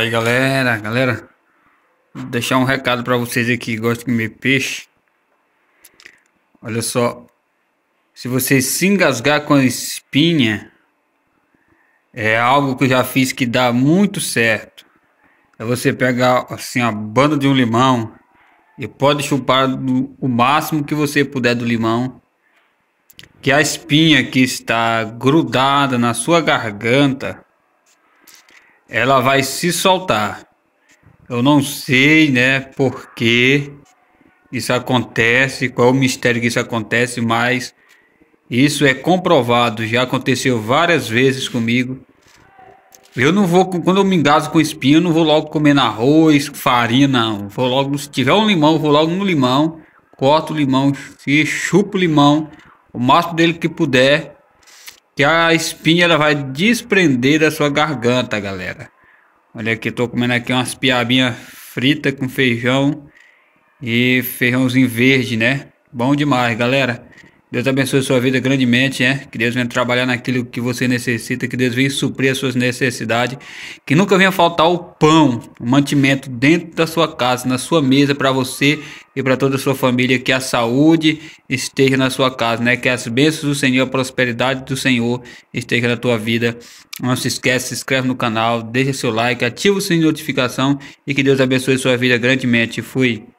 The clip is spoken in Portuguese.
aí galera, galera, vou deixar um recado para vocês aqui que gostam de comer peixe. Olha só, se você se engasgar com a espinha, é algo que eu já fiz que dá muito certo. É você pegar assim a banda de um limão e pode chupar do, o máximo que você puder do limão, que a espinha que está grudada na sua garganta ela vai se soltar. Eu não sei, né, por que isso acontece, qual o mistério que isso acontece, mas isso é comprovado, já aconteceu várias vezes comigo. Eu não vou, quando eu me engasgo com espinho, eu não vou logo comer arroz, farinha, não. Vou logo, se tiver um limão, vou logo no limão, corto o limão, chupo o limão, o máximo dele que puder, que a espinha ela vai desprender da sua garganta, galera. Olha aqui, tô comendo aqui umas piabinhas fritas com feijão e feijãozinho verde, né? Bom demais, galera. Deus abençoe a sua vida grandemente, né? Que Deus venha trabalhar naquilo que você necessita, que Deus venha suprir as suas necessidades, que nunca venha faltar o pão, o mantimento dentro da sua casa, na sua mesa para você e para toda a sua família, que a saúde esteja na sua casa, né? Que as bênçãos do Senhor, a prosperidade do Senhor esteja na tua vida. Não se esquece, se inscreve no canal, deixa seu like, ativa o sininho de notificação e que Deus abençoe a sua vida grandemente. Fui.